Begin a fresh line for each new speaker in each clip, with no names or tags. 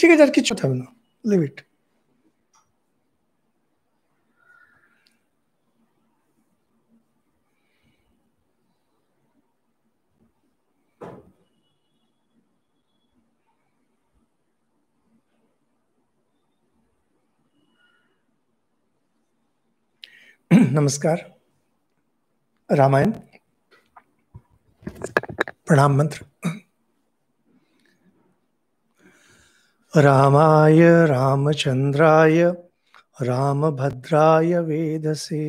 ঠিক আছে আর কিছু হবে না লিমিট नमस्कार रामायण प्रणाम मंत्र रामाय रामचंद्राय रामभद्राय वेदसे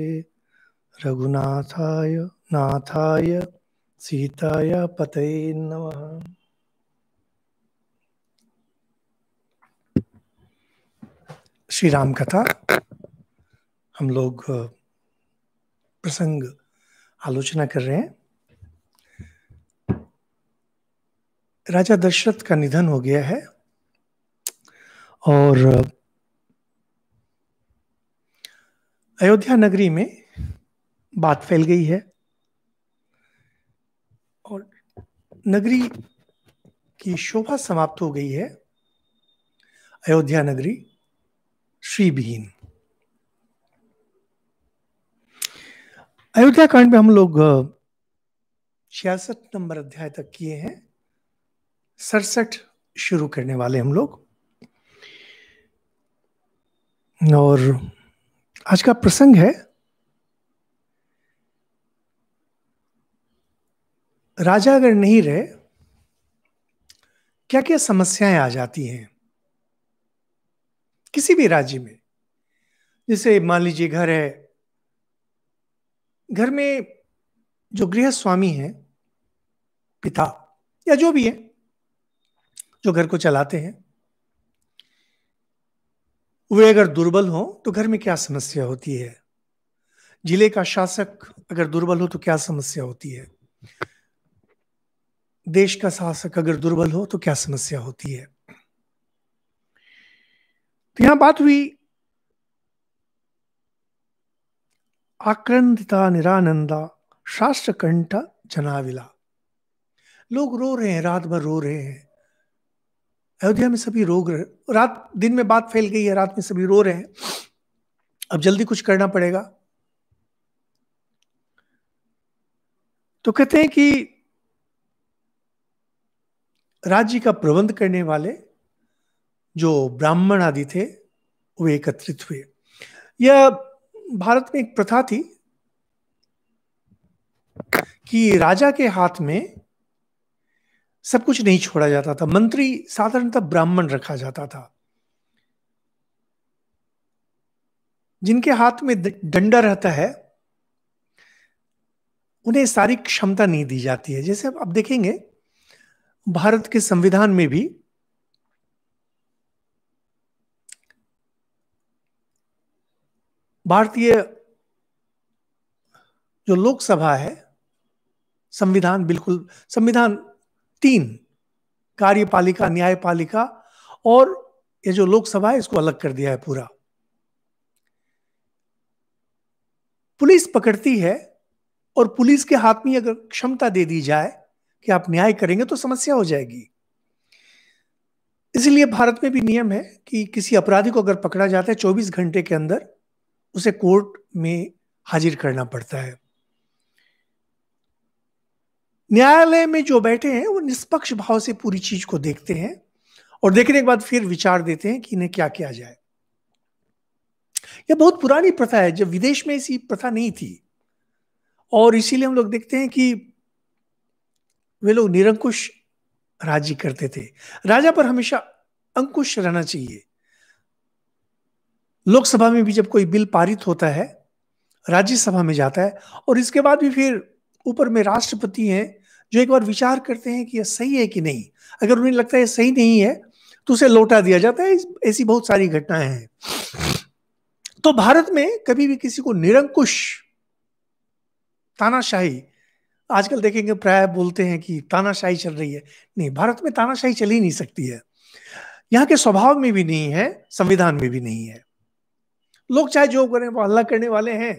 रघुनाथाय नाथाय सीताय पतये नमः श्री राम कथा हम लोग प्रसंग आलोचना कर रहे हैं राजा दशरथ का निधन हो गया है और अयोध्या नगरी में बात फैल गई है और नगरी की शोभा समाप्त हो गई है अयोध्या नगरी श्री श्रीविहीन अयोध्या कांड में हम लोग छियासठ नंबर अध्याय तक किए हैं सड़सठ शुरू करने वाले हम लोग और आज का प्रसंग है राजा अगर नहीं रहे क्या क्या समस्याएं आ जाती हैं किसी भी राज्य में जैसे मान लीजिए घर है घर में जो गृह स्वामी है पिता या जो भी है जो घर को चलाते हैं वे अगर दुर्बल हो तो घर में क्या समस्या होती है जिले का शासक अगर दुर्बल हो तो क्या समस्या होती है देश का शासक अगर दुर्बल हो तो क्या समस्या होती है तो यहां बात हुई आक्रंदिता निरानंदा शास्त्र कंठ जनाविला लोग रो रहे हैं रात भर रो रहे हैं अयोध्या में सभी रोग रहे रात दिन में बात फैल गई है रात में सभी रो रहे हैं अब जल्दी कुछ करना पड़ेगा तो कहते हैं कि राज्य का प्रबंध करने वाले जो ब्राह्मण आदि थे वे एकत्रित हुए यह भारत में एक प्रथा थी कि राजा के हाथ में सब कुछ नहीं छोड़ा जाता था मंत्री साधारणतः ब्राह्मण रखा जाता था जिनके हाथ में डंडा रहता है उन्हें सारी क्षमता नहीं दी जाती है जैसे आप देखेंगे भारत के संविधान में भी भारतीय जो लोकसभा है संविधान बिल्कुल संविधान तीन कार्यपालिका न्यायपालिका और ये जो लोकसभा है इसको अलग कर दिया है पूरा पुलिस पकड़ती है और पुलिस के हाथ में अगर क्षमता दे दी जाए कि आप न्याय करेंगे तो समस्या हो जाएगी इसलिए भारत में भी नियम है कि किसी अपराधी को अगर पकड़ा जाता है 24 घंटे के अंदर उसे कोर्ट में हाजिर करना पड़ता है न्यायालय में जो बैठे हैं वो निष्पक्ष भाव से पूरी चीज को देखते हैं और देखने के बाद फिर विचार देते हैं कि इन्हें क्या किया जाए यह बहुत पुरानी प्रथा है जब विदेश में ऐसी प्रथा नहीं थी और इसीलिए हम लोग देखते हैं कि वे लोग निरंकुश राज्य करते थे राजा पर हमेशा अंकुश रहना चाहिए लोकसभा में भी जब कोई बिल पारित होता है राज्यसभा में जाता है और इसके बाद भी फिर ऊपर में राष्ट्रपति हैं जो एक बार विचार करते हैं कि यह सही है कि नहीं अगर उन्हें लगता है सही नहीं है तो उसे लौटा दिया जाता है ऐसी बहुत सारी घटनाएं हैं तो भारत में कभी भी किसी को निरंकुश तानाशाही आजकल देखेंगे प्राय बोलते हैं कि तानाशाही चल रही है नहीं भारत में तानाशाही चल ही नहीं सकती है यहाँ के स्वभाव में भी नहीं है संविधान में भी नहीं है लोग चाहे जो करें वो हल्ला करने वाले हैं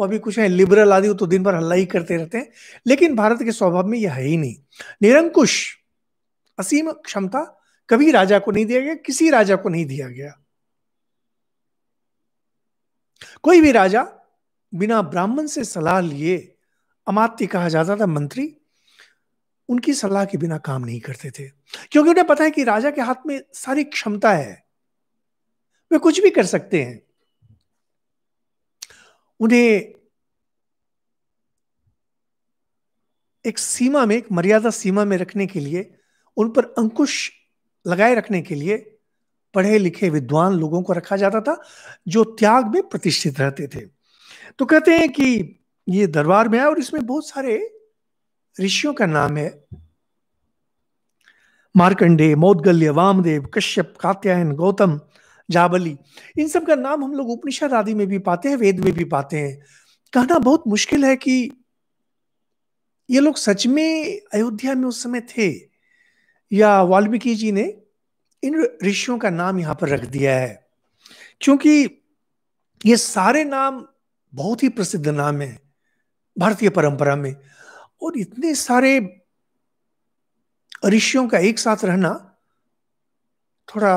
और भी कुछ है लिबरल आदि वो तो दिन भर हल्ला ही करते रहते हैं लेकिन भारत के स्वभाव में यह है ही नहीं निरंकुश असीम क्षमता कभी राजा को नहीं दिया गया किसी राजा को नहीं दिया गया कोई भी राजा बिना ब्राह्मण से सलाह लिए अमात्य कहा जाता था मंत्री उनकी सलाह के बिना काम नहीं करते थे क्योंकि उन्हें पता है कि राजा के हाथ में सारी क्षमता है वे कुछ भी कर सकते हैं उन्हें एक सीमा में एक मर्यादा सीमा में रखने के लिए उन पर अंकुश लगाए रखने के लिए पढ़े लिखे विद्वान लोगों को रखा जाता था जो त्याग में प्रतिष्ठित रहते थे तो कहते हैं कि ये दरबार में आया और इसमें बहुत सारे ऋषियों का नाम है मार्कंडे मौदगल्य वामदेव कश्यप कात्यायन गौतम जाबली इन सब का नाम हम लोग उपनिषद आदि में भी पाते हैं वेद में भी पाते हैं कहना बहुत मुश्किल है कि ये लोग सच में अयोध्या में उस समय थे या वाल्मीकि जी ने इन ऋषियों का नाम यहाँ पर रख दिया है क्योंकि ये सारे नाम बहुत ही प्रसिद्ध नाम है भारतीय परंपरा में और इतने सारे ऋषियों का एक साथ रहना थोड़ा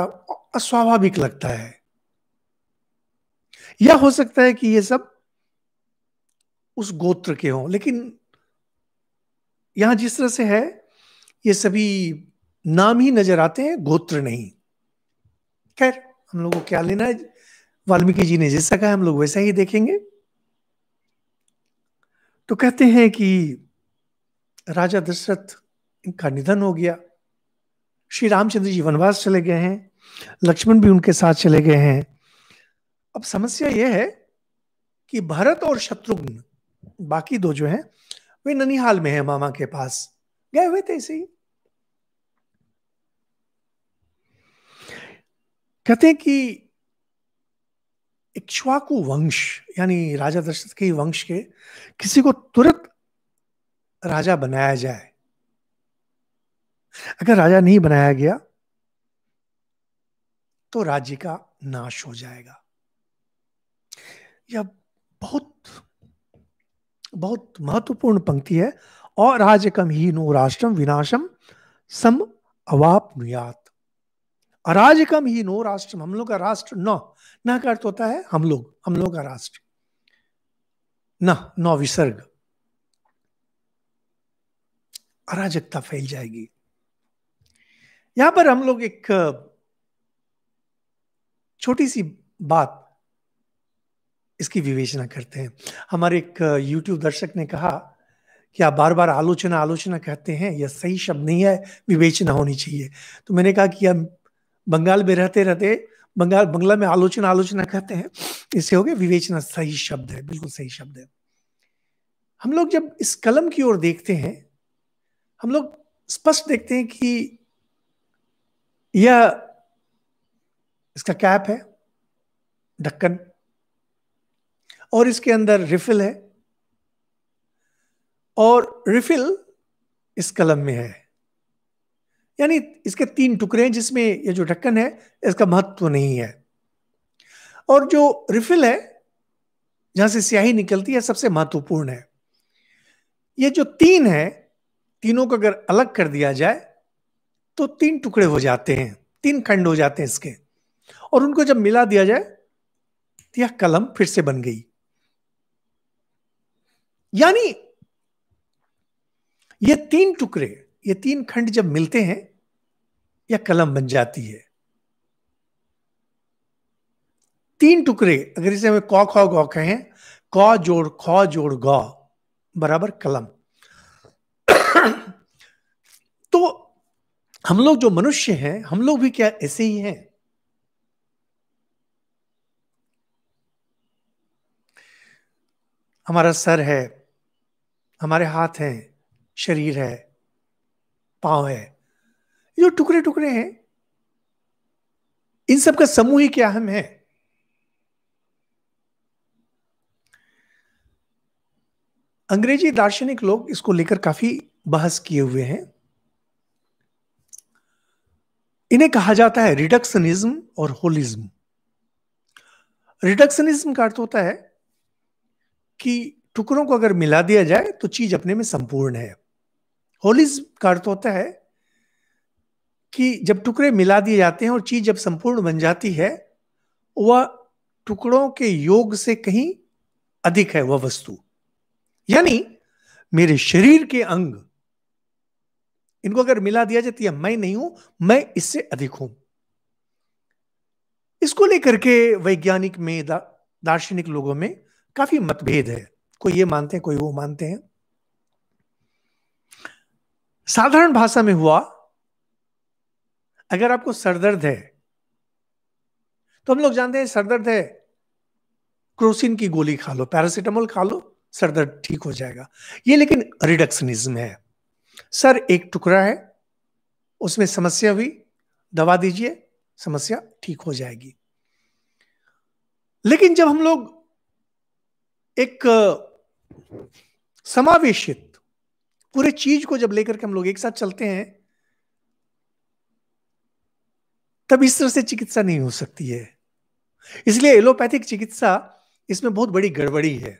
अस्वाभाविक लगता है या हो सकता है कि ये सब उस गोत्र के हों लेकिन यहां जिस तरह से है ये सभी नाम ही नजर आते हैं गोत्र नहीं खैर हम लोगों को क्या लेना है वाल्मीकि जी ने जैसा कहा हम लोग वैसा ही देखेंगे तो कहते हैं कि राजा दशरथ इनका निधन हो गया श्री रामचंद्र जी वनवास चले गए हैं लक्ष्मण भी उनके साथ चले गए हैं अब समस्या यह है कि भरत और शत्रुघ्न बाकी दो जो हैं वे ननिहाल में है मामा के पास गए हुए थे इसे कहते हैं कि इक्ष्वाकु वंश यानी राजा दशरथ के वंश के किसी को तुरंत राजा बनाया जाए अगर राजा नहीं बनाया गया तो राज्य का नाश हो जाएगा यह बहुत बहुत महत्वपूर्ण पंक्ति है और राजकम ही नो राष्ट्रम विनाशम सम अवापनुयात अराजकम ही नो राष्ट्र हम लोग का राष्ट्र न न का अर्थ होता है हम लोग हम लोग का राष्ट्र न नौ विसर्ग अराजकता फैल जाएगी यहां पर हम लोग एक छोटी सी बात इसकी विवेचना करते हैं हमारे एक YouTube दर्शक ने कहा कि आप बार बार आलोचना आलोचना कहते हैं यह सही शब्द नहीं है विवेचना होनी चाहिए तो मैंने कहा कि हम बंगाल में रहते रहते बंगाल बंगला में आलोचना आलोचना कहते हैं इससे हो गया विवेचना सही शब्द है बिल्कुल सही शब्द है हम लोग जब इस कलम की ओर देखते हैं हम लोग स्पष्ट देखते हैं कि यह इसका कैप है ढक्कन और इसके अंदर रिफिल है और रिफिल इस कलम में है यानी इसके तीन टुकड़े हैं जिसमें ये जो ढक्कन है इसका महत्व नहीं है और जो रिफिल है जहां से स्याही निकलती है सबसे महत्वपूर्ण है ये जो तीन है तीनों को अगर अलग कर दिया जाए तो तीन टुकड़े हो जाते हैं तीन खंड हो जाते हैं इसके और उनको जब मिला दिया जाए तो यह कलम फिर से बन गई यानी ये तीन टुकड़े ये तीन खंड जब मिलते हैं यह कलम बन जाती है तीन टुकड़े अगर इसे हमें कौ खौ गौ कहें कौ जोड़ खौ जोड़ गौ बराबर कलम तो हम लोग जो मनुष्य हैं हम लोग भी क्या ऐसे ही हैं हमारा सर है हमारे हाथ हैं शरीर है पांव है जो टुकड़े टुकड़े हैं इन सब का समूह ही क्या हम हैं अंग्रेजी दार्शनिक लोग इसको लेकर काफी बहस किए हुए हैं इन्हें कहा जाता है रिडक्शनिज्म और होलिज्म रिडक्शनिज्म का अर्थ होता है कि टुकड़ों को अगर मिला दिया जाए तो चीज अपने में संपूर्ण है होलीज का अर्थ होता है कि जब टुकड़े मिला दिए जाते हैं और चीज जब संपूर्ण बन जाती है वह टुकड़ों के योग से कहीं अधिक है वह वस्तु यानी मेरे शरीर के अंग इनको अगर मिला दिया जाती तो है मैं नहीं हूं मैं इससे अधिक हूं इसको लेकर के वैज्ञानिक में दा, दार्शनिक लोगों में काफी मतभेद है कोई ये मानते हैं कोई वो मानते हैं साधारण भाषा में हुआ अगर आपको सरदर्द है तो हम लोग जानते हैं सरदर्द है क्रोसिन की गोली खा लो पैरासीटामोल खा लो सरदर्द ठीक हो जाएगा ये लेकिन रिडक्शनिज्म है सर एक टुकड़ा है उसमें समस्या हुई दवा दीजिए समस्या ठीक हो जाएगी लेकिन जब हम लोग एक समावेशित पूरे चीज को जब लेकर के हम लोग एक साथ चलते हैं तब इस तरह से चिकित्सा नहीं हो सकती है इसलिए एलोपैथिक चिकित्सा इसमें बहुत बड़ी गड़बड़ी है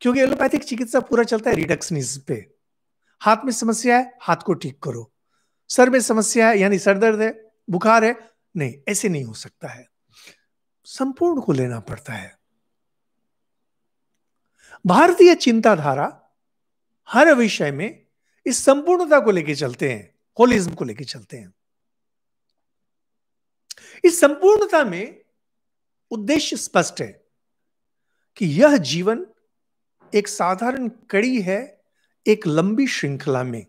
क्योंकि एलोपैथिक चिकित्सा पूरा चलता है रिडक्शनिज्म पे हाथ में समस्या है हाथ को ठीक करो सर में समस्या है यानी सर दर्द है बुखार है नहीं ऐसे नहीं हो सकता है संपूर्ण को लेना पड़ता है भारतीय चिंताधारा हर विषय में इस संपूर्णता को लेकर चलते हैं होलिज्म को लेकर चलते हैं इस संपूर्णता में उद्देश्य स्पष्ट है कि यह जीवन एक साधारण कड़ी है एक लंबी श्रृंखला में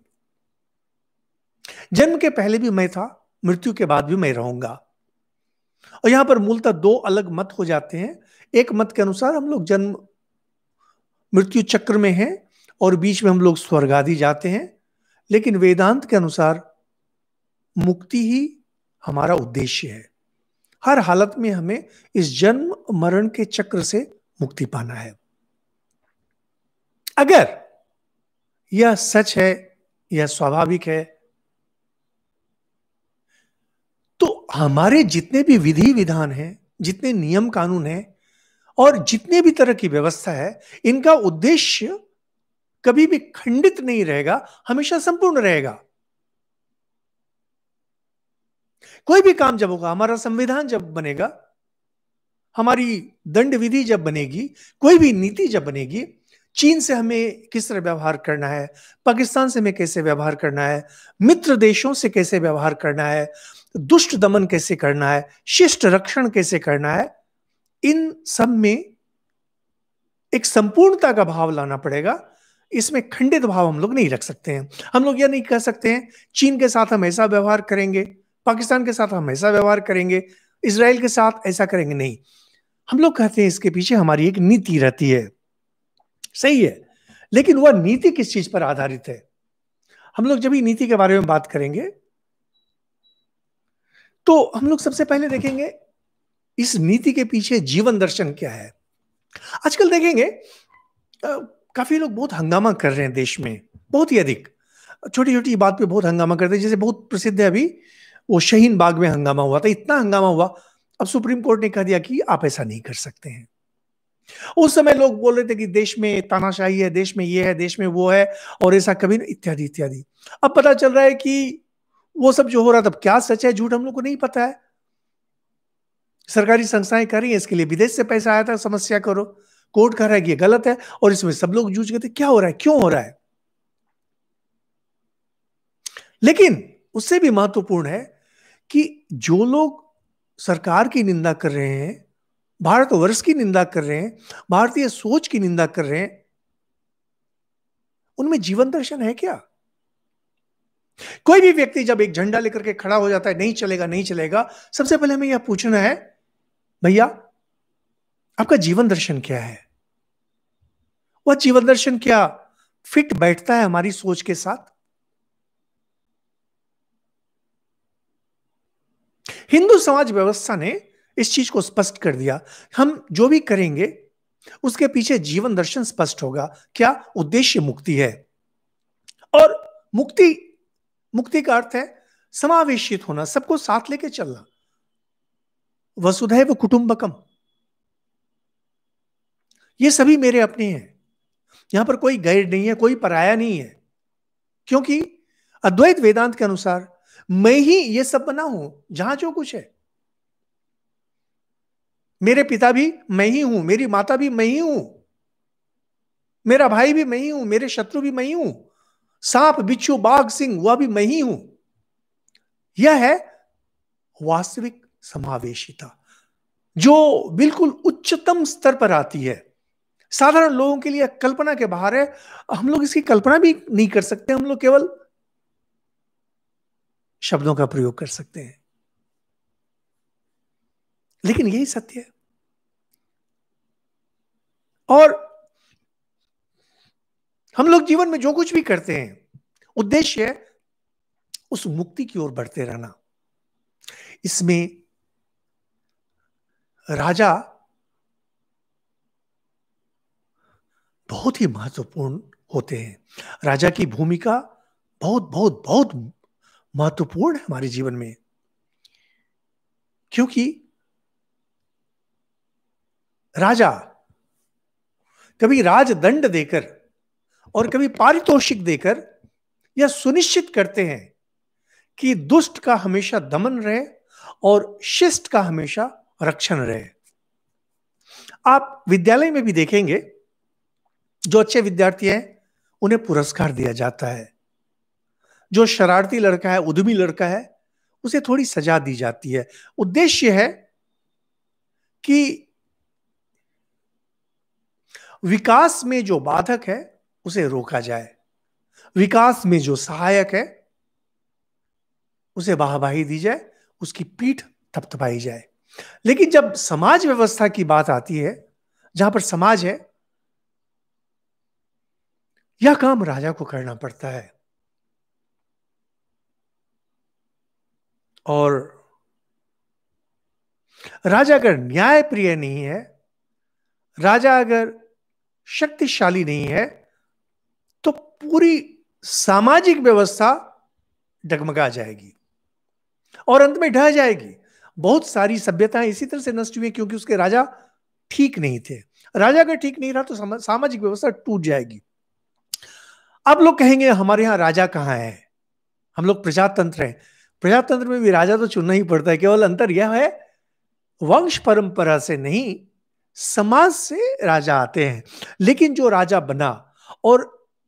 जन्म के पहले भी मैं था मृत्यु के बाद भी मैं रहूंगा और यहां पर मूलतः दो अलग मत हो जाते हैं एक मत के अनुसार हम लोग जन्म मृत्यु चक्र में हैं और बीच में हम लोग स्वर्ग आदि जाते हैं लेकिन वेदांत के अनुसार मुक्ति ही हमारा उद्देश्य है हर हालत में हमें इस जन्म मरण के चक्र से मुक्ति पाना है अगर यह सच है यह स्वाभाविक है तो हमारे जितने भी विधि विधान हैं जितने नियम कानून हैं और जितने भी तरह की व्यवस्था है इनका उद्देश्य कभी भी खंडित नहीं रहेगा हमेशा संपूर्ण रहेगा कोई भी काम जब होगा हमारा संविधान जब बनेगा हमारी दंड विधि जब बनेगी कोई भी नीति जब बनेगी चीन से हमें किस तरह व्यवहार करना है पाकिस्तान से हमें कैसे व्यवहार करना है मित्र देशों से कैसे व्यवहार करना है दुष्ट दमन कैसे करना है शिष्ट रक्षण कैसे करना है इन सब में एक संपूर्णता का भाव लाना पड़ेगा इसमें खंडित भाव हम लोग नहीं रख सकते हैं हम लोग यह नहीं कह सकते हैं चीन के साथ हम ऐसा व्यवहार करेंगे पाकिस्तान के साथ हम ऐसा व्यवहार करेंगे इसराइल के साथ ऐसा करेंगे नहीं हम लोग कहते हैं इसके पीछे हमारी एक नीति रहती है सही है लेकिन वह नीति किस चीज पर आधारित है हम लोग जब नीति के बारे में बात करेंगे तो हम लोग सबसे पहले देखेंगे इस नीति के पीछे जीवन दर्शन क्या है आजकल देखेंगे काफी लोग बहुत हंगामा कर रहे हैं देश में बहुत ही अधिक छोटी छोटी बात पे बहुत हंगामा करते हैं जैसे बहुत प्रसिद्ध है अभी वो शहीन बाग में हंगामा हुआ था इतना हंगामा हुआ अब सुप्रीम कोर्ट ने कह दिया कि आप ऐसा नहीं कर सकते हैं उस समय लोग बोल रहे थे कि देश में तानाशाही है देश में ये है देश में वो है और ऐसा कभी इत्यादि इत्यादि अब पता चल रहा है कि वो सब जो हो रहा था क्या सच है झूठ हम लोग को नहीं पता है सरकारी संस्थाएं कर रही हैं इसके लिए विदेश से पैसा आया था समस्या करो कोर्ट कह रहा है कि ये गलत है और इसमें सब लोग जूझ गए थे क्या हो रहा है क्यों हो रहा है लेकिन उससे भी महत्वपूर्ण है कि जो लोग सरकार की निंदा कर रहे हैं भारतवर्ष की निंदा कर रहे हैं भारतीय सोच की निंदा कर रहे हैं उनमें जीवन दर्शन है क्या कोई भी व्यक्ति जब एक झंडा लेकर के खड़ा हो जाता है नहीं चलेगा नहीं चलेगा सबसे पहले हमें यह पूछना है भैया आपका जीवन दर्शन क्या है वह जीवन दर्शन क्या फिट बैठता है हमारी सोच के साथ हिंदू समाज व्यवस्था ने इस चीज को स्पष्ट कर दिया हम जो भी करेंगे उसके पीछे जीवन दर्शन स्पष्ट होगा क्या उद्देश्य मुक्ति है और मुक्ति मुक्ति का अर्थ है समावेशित होना सबको साथ लेके चलना वसुधैव कुटुंबकम ये सभी मेरे अपने हैं यहां पर कोई गैर नहीं है कोई पराया नहीं है क्योंकि अद्वैत वेदांत के अनुसार मैं ही ये सब बना हूं जहां जो कुछ है मेरे पिता भी मैं ही हूं मेरी माता भी मैं ही हूं मेरा भाई भी मैं ही हूं मेरे शत्रु भी मैं ही हूं सांप बिच्छू बाघ सिंह वह भी मैं ही हूं यह है वास्तविक समावेशिता जो बिल्कुल उच्चतम स्तर पर आती है साधारण लोगों के लिए कल्पना के बाहर है हम लोग इसकी कल्पना भी नहीं कर सकते हम लोग केवल शब्दों का प्रयोग कर सकते हैं लेकिन यही सत्य है और हम लोग जीवन में जो कुछ भी करते हैं उद्देश्य है उस मुक्ति की ओर बढ़ते रहना इसमें राजा बहुत ही महत्वपूर्ण होते हैं राजा की भूमिका बहुत बहुत बहुत महत्वपूर्ण है हमारे जीवन में क्योंकि राजा कभी राजदंड देकर और कभी पारितोषिक देकर यह सुनिश्चित करते हैं कि दुष्ट का हमेशा दमन रहे और शिष्ट का हमेशा रक्षण रहे आप विद्यालय में भी देखेंगे जो अच्छे विद्यार्थी हैं उन्हें पुरस्कार दिया जाता है जो शरारती लड़का है उद्यमी लड़का है उसे थोड़ी सजा दी जाती है उद्देश्य है कि विकास में जो बाधक है उसे रोका जाए विकास में जो सहायक है उसे वाहवाही दी जाए उसकी पीठ थपथपाई जाए लेकिन जब समाज व्यवस्था की बात आती है जहां पर समाज है यह काम राजा को करना पड़ता है और राजा अगर न्यायप्रिय नहीं है राजा अगर शक्तिशाली नहीं है तो पूरी सामाजिक व्यवस्था डगमगा जाएगी और अंत में ढह जाएगी बहुत सारी सभ्यताएं इसी तरह से नष्ट हुई क्योंकि उसके राजा ठीक नहीं थे राजा अगर ठीक नहीं रहा तो सामाजिक व्यवस्था टूट जाएगी अब लोग कहेंगे हमारे यहाँ राजा कहाँ है हम लोग प्रजातंत्र हैं प्रजातंत्र में भी राजा तो चुनना ही पड़ता है केवल अंतर यह है वंश परंपरा से नहीं समाज से राजा आते हैं लेकिन जो राजा बना और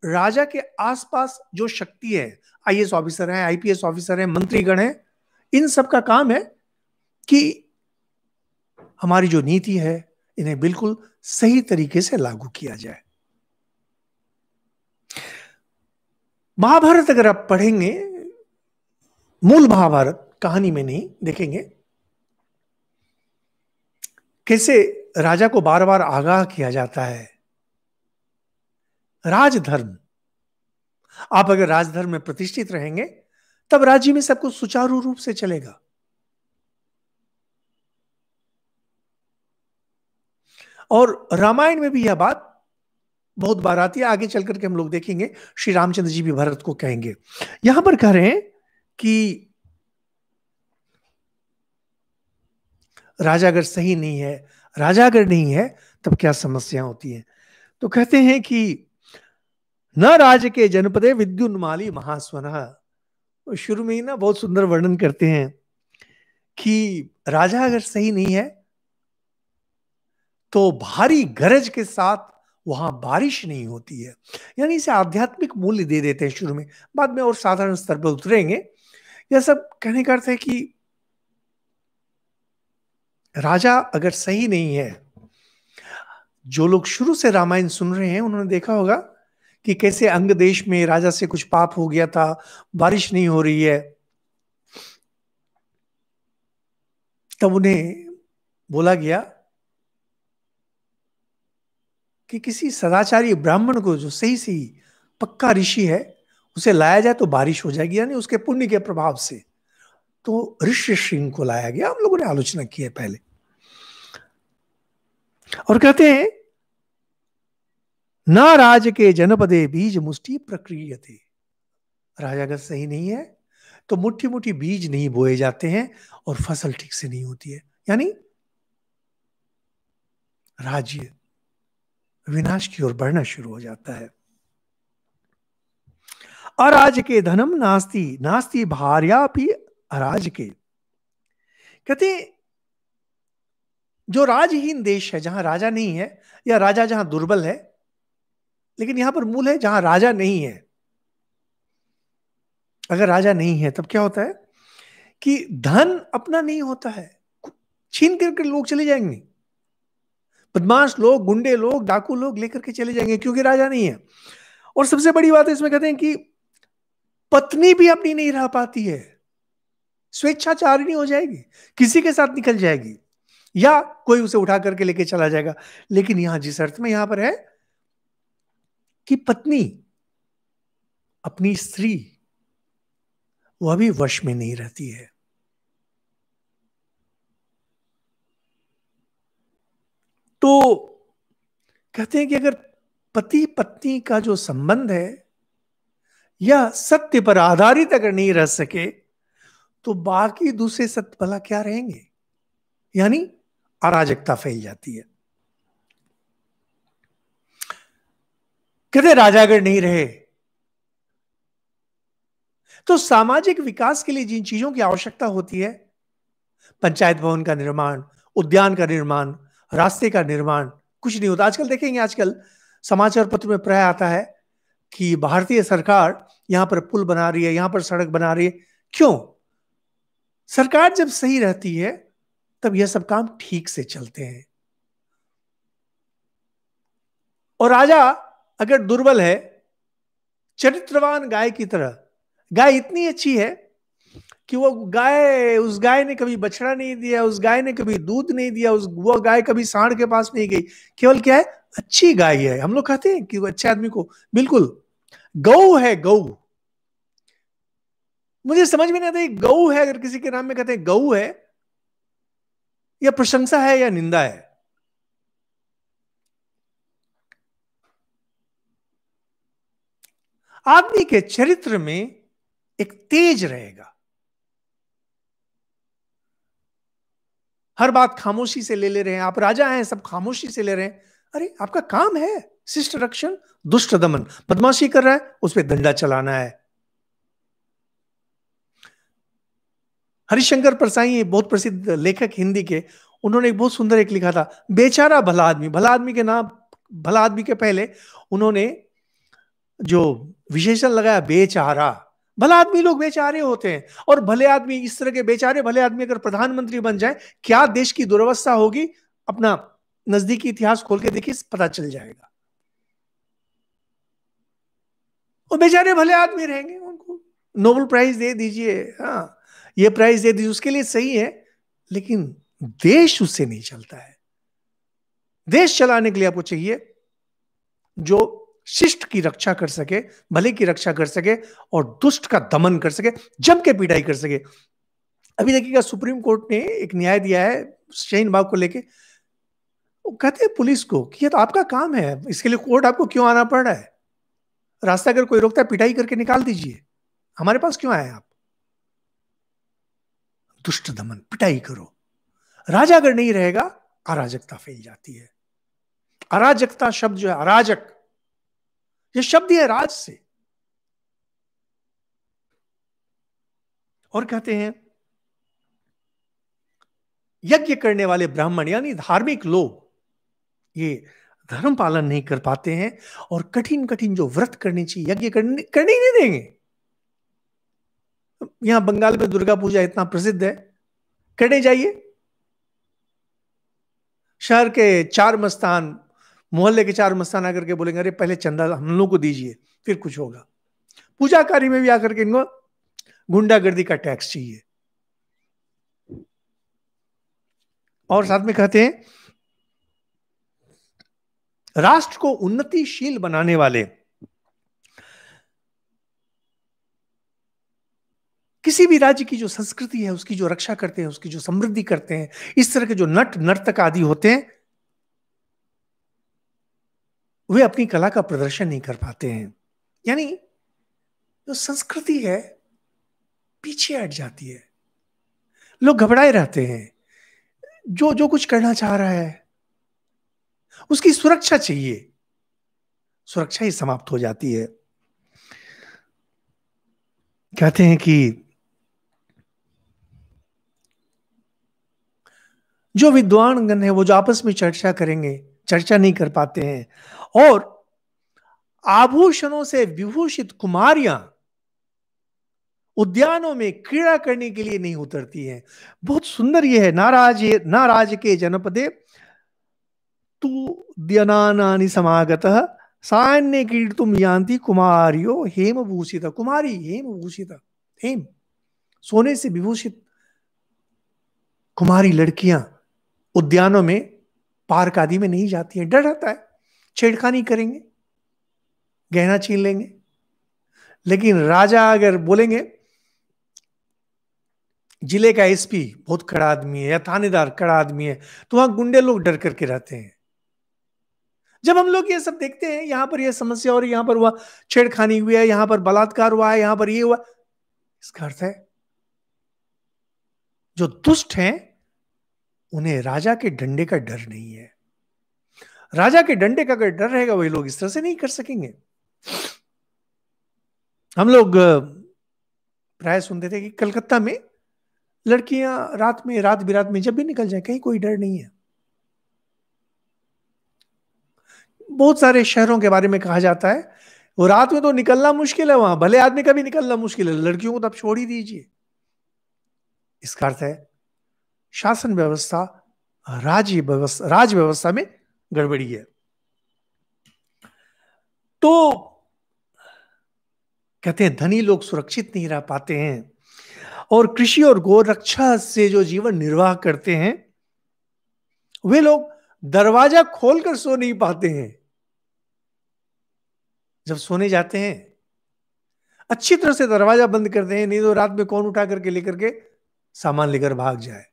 राजा के आसपास जो शक्ति है आईएएस ऑफिसर है आईपीएस ऑफिसर है मंत्रीगण है इन सब का काम है कि हमारी जो नीति है इन्हें बिल्कुल सही तरीके से लागू किया जाए महाभारत अगर आप पढ़ेंगे मूल महाभारत कहानी में नहीं देखेंगे कैसे राजा को बार बार आगाह किया जाता है राजधर्म आप अगर राजधर्म में प्रतिष्ठित रहेंगे तब राज्य में सब कुछ सुचारू रूप से चलेगा और रामायण में भी यह बात बहुत बार आती है आगे चल करके हम लोग देखेंगे श्री रामचंद्र जी भी भरत को कहेंगे यहां पर कह रहे हैं कि राजा अगर सही नहीं है राजा अगर नहीं है तब क्या समस्या होती है तो कहते हैं कि न राज के जनपदे विद्युन्माली महास्वना शुरू में ही ना बहुत सुंदर वर्णन करते हैं कि राजा अगर सही नहीं है तो भारी गरज के साथ वहां बारिश नहीं होती है यानी इसे आध्यात्मिक मूल्य दे देते हैं शुरू में बाद में और साधारण स्तर पर उतरेंगे यह सब कहने का अर्थ है कि राजा अगर सही नहीं है जो लोग शुरू से रामायण सुन रहे हैं उन्होंने देखा होगा कि कैसे अंग देश में राजा से कुछ पाप हो गया था बारिश नहीं हो रही है तब उन्हें बोला गया कि किसी सदाचारी ब्राह्मण को जो सही सही पक्का ऋषि है उसे लाया जाए तो बारिश हो जाएगी यानी उसके पुण्य के प्रभाव से तो ऋषि श्रृंग को लाया गया हम लोगों ने आलोचना की है पहले और कहते हैं ना राज के जनपदे बीज मुष्टि प्रक्रिय थे राजा अगर सही नहीं है तो मुट्ठी मुट्ठी बीज नहीं बोए जाते हैं और फसल ठीक से नहीं होती है यानी राज्य विनाश की ओर बढ़ना शुरू हो जाता है अराज के धनम नास्ती नास्ती भार्या भी अराज के कहते जो राजहीन देश है जहां राजा नहीं है या राजा जहां दुर्बल है लेकिन यहां पर मूल है जहां राजा नहीं है अगर राजा नहीं है तब क्या होता है कि धन अपना नहीं होता है छीन करके लोग चले जाएंगे बदमाश लोग गुंडे लोग डाकू लोग लेकर के चले जाएंगे क्योंकि राजा नहीं है और सबसे बड़ी बात है इसमें कहते हैं कि पत्नी भी अपनी नहीं रह पाती है स्वेच्छाचारिणी हो जाएगी किसी के साथ निकल जाएगी या कोई उसे उठा करके लेके चला जाएगा लेकिन यहां जिस अर्थ में यहां पर है कि पत्नी अपनी स्त्री वह भी वश में नहीं रहती है तो कहते हैं कि अगर पति पत्नी का जो संबंध है या सत्य पर आधारित अगर नहीं रह सके तो बाकी दूसरे सत्य भला क्या रहेंगे यानी अराजकता फैल जाती है कहते राजा अगर नहीं रहे तो सामाजिक विकास के लिए जिन चीजों की आवश्यकता होती है पंचायत भवन का निर्माण उद्यान का निर्माण रास्ते का निर्माण कुछ नहीं होता आजकल देखेंगे आजकल समाचार पत्र में प्राय आता है कि भारतीय सरकार यहां पर पुल बना रही है यहां पर सड़क बना रही है क्यों सरकार जब सही रहती है तब यह सब काम ठीक से चलते हैं और राजा अगर दुर्बल है चरित्रवान गाय की तरह गाय इतनी अच्छी है कि वो गाय उस गाय ने कभी बछड़ा नहीं दिया उस गाय ने कभी दूध नहीं दिया उस वो गाय कभी सांड के पास नहीं गई केवल क्या है अच्छी गाय है हम लोग कहते हैं कि अच्छे आदमी को बिल्कुल गौ है गौ मुझे समझ में नहीं आता गऊ है अगर किसी के नाम में कहते हैं गऊ है या प्रशंसा है या निंदा है आदमी के चरित्र में एक तेज रहेगा हर बात खामोशी से ले ले रहे हैं आप राजा हैं सब खामोशी से ले रहे हैं अरे आपका काम है शिष्ट रक्षण दुष्ट दमन बदमाशी कर रहा है उस पर दंडा चलाना है हरिशंकर परसाई बहुत प्रसिद्ध लेखक हिंदी के उन्होंने एक बहुत सुंदर एक लिखा था बेचारा भला आदमी भला आदमी के नाम भला आदमी के पहले उन्होंने जो विशेषण लगाया बेचारा भला आदमी लोग बेचारे होते हैं और भले आदमी इस तरह के बेचारे भले आदमी अगर प्रधानमंत्री बन जाए क्या देश की दुर्वस्था होगी अपना नजदीकी इतिहास खोल के देखिए पता चल जाएगा वो बेचारे भले आदमी रहेंगे उनको नोबल प्राइज दे दीजिए हाँ ये प्राइज दे दीजिए उसके लिए सही है लेकिन देश उससे नहीं चलता है देश चलाने के लिए आपको चाहिए जो शिष्ट की रक्षा कर सके भले की रक्षा कर सके और दुष्ट का दमन कर सके जम के पिटाई कर सके अभी देखिएगा सुप्रीम कोर्ट ने एक न्याय दिया है शहीन बाग को लेके कहते हैं पुलिस को कि ये तो आपका काम है इसके लिए कोर्ट आपको क्यों आना पड़ रहा है रास्ता अगर कोई रोकता है पिटाई करके निकाल दीजिए हमारे पास क्यों आए आप दुष्ट दमन पिटाई करो राजा अगर नहीं रहेगा अराजकता फैल जाती है अराजकता शब्द जो है अराजक ये शब्द है राज से और कहते हैं यज्ञ करने वाले ब्राह्मण यानी धार्मिक लोग ये धर्म पालन नहीं कर पाते हैं और कठिन कठिन जो व्रत करने चाहिए यज्ञ करने करने ही नहीं देंगे यहां बंगाल में दुर्गा पूजा इतना प्रसिद्ध है करने जाइए शहर के चार मस्तान मोहल्ले के चार मस्ताना करके बोलेंगे अरे पहले चंदा हम लोग को दीजिए फिर कुछ होगा पूजा कार्य में भी आकर के इनको गुंडागर्दी का टैक्स चाहिए और साथ में कहते हैं राष्ट्र को उन्नतिशील बनाने वाले किसी भी राज्य की जो संस्कृति है उसकी जो रक्षा करते हैं उसकी जो समृद्धि करते हैं इस तरह के जो नट नर्तक आदि होते हैं वे अपनी कला का प्रदर्शन नहीं कर पाते हैं यानी जो संस्कृति है पीछे हट जाती है लोग घबराए रहते हैं जो जो कुछ करना चाह रहा है उसकी सुरक्षा चाहिए सुरक्षा ही समाप्त हो जाती है कहते हैं कि जो विद्वान गण है वो जो आपस में चर्चा करेंगे चर्चा नहीं कर पाते हैं और आभूषणों से विभूषित कुमारियां उद्यानों में क्रीड़ा करने के लिए नहीं उतरती हैं बहुत सुंदर यह है नाराज नाराज के जनपदे तू दनानी समागत सान्य तुम यान्ति कुमारियो हेम भूषित कुमारी हेम भूषित हेम सोने से विभूषित कुमारी लड़कियां उद्यानों में पार्क आदि में नहीं जाती हैं डर रहता है छेड़खानी करेंगे गहना छीन लेंगे लेकिन राजा अगर बोलेंगे जिले का एसपी बहुत कड़ा आदमी है या थानेदार कड़ा आदमी है तो वहां गुंडे लोग डर करके रहते हैं जब हम लोग ये सब देखते हैं यहां पर यह समस्या और यहां पर हुआ छेड़खानी हुई है यहां पर बलात्कार हुआ है यहां पर ये हुआ इसका अर्थ है जो दुष्ट हैं उन्हें राजा के डंडे का डर नहीं है राजा के डंडे का अगर डर रहेगा वही लोग इस तरह से नहीं कर सकेंगे हम लोग प्राय सुनते थे कि कलकत्ता में लड़कियां रात में रात बिरात में जब भी निकल जाए कहीं कोई डर नहीं है बहुत सारे शहरों के बारे में कहा जाता है वो रात में तो निकलना मुश्किल है वहां भले आदमी का भी निकलना मुश्किल है लड़कियों को तो आप छोड़ ही दीजिए इसका अर्थ है शासन व्यवस्था राज्य व्यवस्था राज व्यवस्था में गड़बड़ी है तो कहते हैं धनी लोग सुरक्षित नहीं रह पाते हैं और कृषि और गोरक्षा से जो जीवन निर्वाह करते हैं वे लोग दरवाजा खोलकर सो नहीं पाते हैं जब सोने जाते हैं अच्छी तरह से दरवाजा बंद करते हैं नहीं तो रात में कौन उठा करके लेकर के सामान लेकर भाग जाए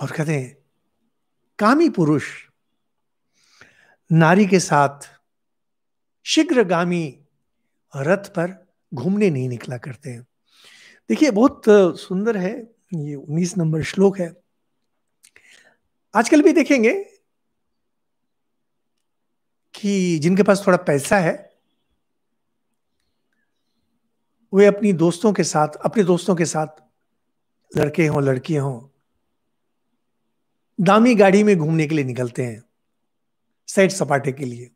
और कहते हैं कामी पुरुष नारी के साथ शीघ्रगामी रथ पर घूमने नहीं निकला करते हैं देखिए बहुत सुंदर है ये उन्नीस नंबर श्लोक है आजकल भी देखेंगे कि जिनके पास थोड़ा पैसा है वे अपनी दोस्तों के साथ अपने दोस्तों के साथ लड़के हों लड़कियां हों दामी गाड़ी में घूमने के लिए निकलते हैं सैट सपाटे के लिए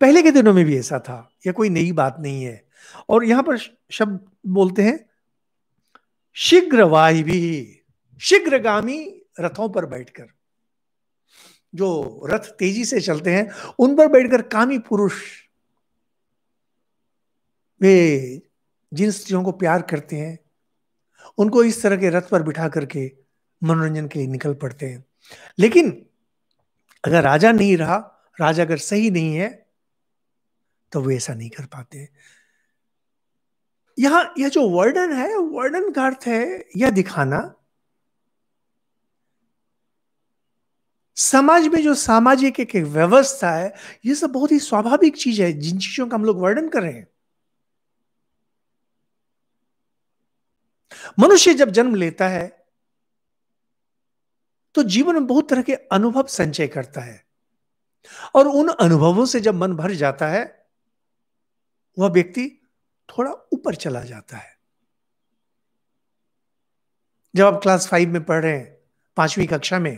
पहले के दिनों में भी ऐसा था यह कोई नई बात नहीं है और यहां पर शब्द बोलते हैं शीघ्रवाही भी शीघ्रगामी रथों पर बैठकर जो रथ तेजी से चलते हैं उन पर बैठकर कामी पुरुष वे जिन स्त्रियों को प्यार करते हैं उनको इस तरह के रथ पर बिठा करके मनोरंजन के लिए निकल पड़ते हैं लेकिन
अगर राजा नहीं रहा
राजा अगर सही नहीं है तो वे ऐसा नहीं कर पाते यहां यह जो वर्णन है वर्णन का अर्थ है यह दिखाना समाज में जो सामाजिक एक, व्यवस्था है यह सब बहुत ही स्वाभाविक चीज है जिन चीजों का हम लोग वर्णन कर रहे हैं मनुष्य जब जन्म लेता है तो जीवन में बहुत तरह के अनुभव संचय करता है और उन अनुभवों से जब मन भर जाता है वह व्यक्ति थोड़ा ऊपर चला जाता है जब आप क्लास फाइव में पढ़ रहे हैं पांचवी कक्षा में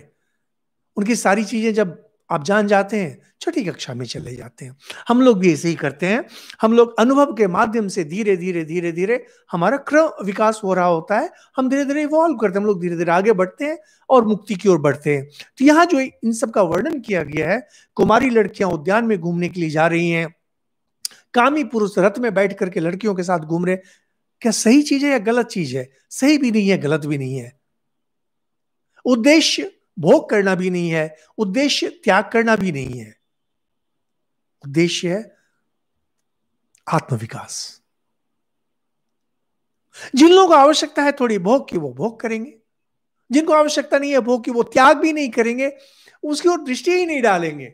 उनकी सारी चीजें जब आप जान जाते हैं छोटी कक्षा में चले जाते हैं हम लोग भी ऐसे ही करते हैं हम लोग अनुभव के माध्यम से धीरे धीरे धीरे धीरे हमारा क्रम विकास हो रहा होता है हम धीरे धीरे इवॉल्व करते हैं हम लोग धीरे धीरे आगे बढ़ते हैं और मुक्ति की ओर बढ़ते हैं तो यहाँ जो इन सब का वर्णन किया गया है कुमारी लड़कियां उद्यान में घूमने के लिए जा रही हैं कामी पुरुष रथ में बैठ करके लड़कियों के साथ घूम रहे क्या सही चीज है या गलत चीज है सही भी नहीं है गलत भी नहीं है उद्देश्य भोग करना भी नहीं है उद्देश्य त्याग करना भी नहीं है उद्देश्य है आत्मविकास जिन लोगों को आवश्यकता है थोड़ी भोग की वो भोग करेंगे जिनको आवश्यकता नहीं है भोग की वो त्याग भी नहीं करेंगे उसकी ओर दृष्टि ही नहीं डालेंगे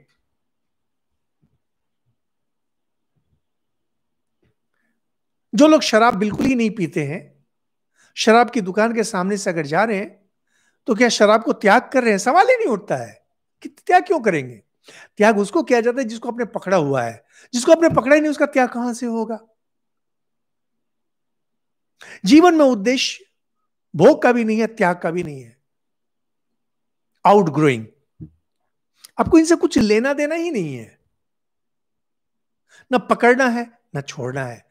जो लोग शराब बिल्कुल ही नहीं पीते हैं शराब की दुकान के सामने से अगर जा रहे हैं तो क्या शराब को त्याग कर रहे हैं सवाल ही नहीं उठता है कि त्याग क्यों करेंगे त्याग उसको किया जाता है जिसको अपने पकड़ा हुआ है जिसको अपने पकड़ा ही नहीं उसका त्याग कहां से होगा जीवन में उद्देश्य भोग का भी नहीं है त्याग का भी नहीं है आउट ग्रोइंग आपको इनसे कुछ लेना देना ही नहीं है ना पकड़ना है ना छोड़ना है